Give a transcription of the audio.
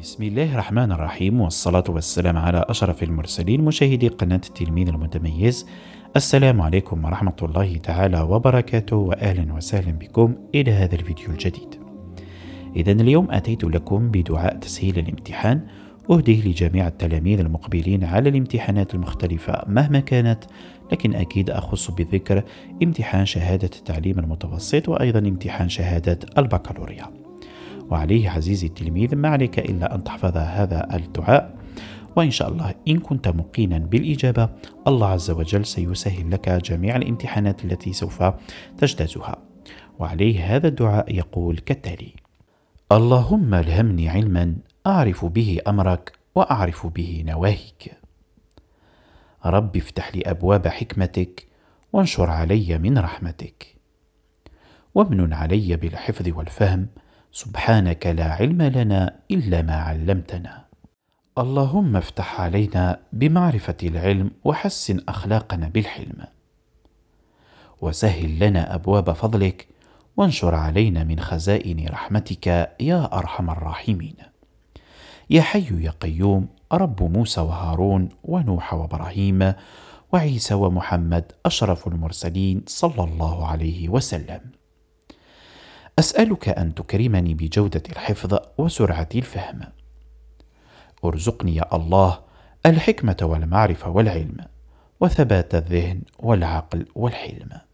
بسم الله الرحمن الرحيم والصلاة والسلام على أشرف المرسلين مشاهدي قناة التلميذ المتميز السلام عليكم ورحمة الله تعالى وبركاته وأهلا وسهلا بكم إلى هذا الفيديو الجديد إذا اليوم أتيت لكم بدعاء تسهيل الامتحان أهديه لجميع التلاميذ المقبلين على الامتحانات المختلفة مهما كانت لكن أكيد أخص بذكر امتحان شهادة التعليم المتوسط وأيضا امتحان شهادة البكالوريا وعليه عزيزي التلميذ ما عليك إلا أن تحفظ هذا الدعاء وإن شاء الله إن كنت مقينا بالإجابة الله عز وجل سيسهل لك جميع الامتحانات التي سوف تجتازها وعليه هذا الدعاء يقول كالتالي اللهم الهمني علما أعرف به أمرك وأعرف به نواهيك رب افتح لي أبواب حكمتك وانشر علي من رحمتك وامن علي بالحفظ والفهم سبحانك لا علم لنا الا ما علمتنا اللهم افتح علينا بمعرفه العلم وحسن اخلاقنا بالحلم وسهل لنا ابواب فضلك وانشر علينا من خزائن رحمتك يا ارحم الراحمين يا حي يا قيوم رب موسى وهارون ونوح وابراهيم وعيسى ومحمد اشرف المرسلين صلى الله عليه وسلم أسألك أن تكرمني بجودة الحفظ وسرعة الفهم. ارزقني يا الله الحكمة والمعرفة والعلم، وثبات الذهن والعقل والحلم.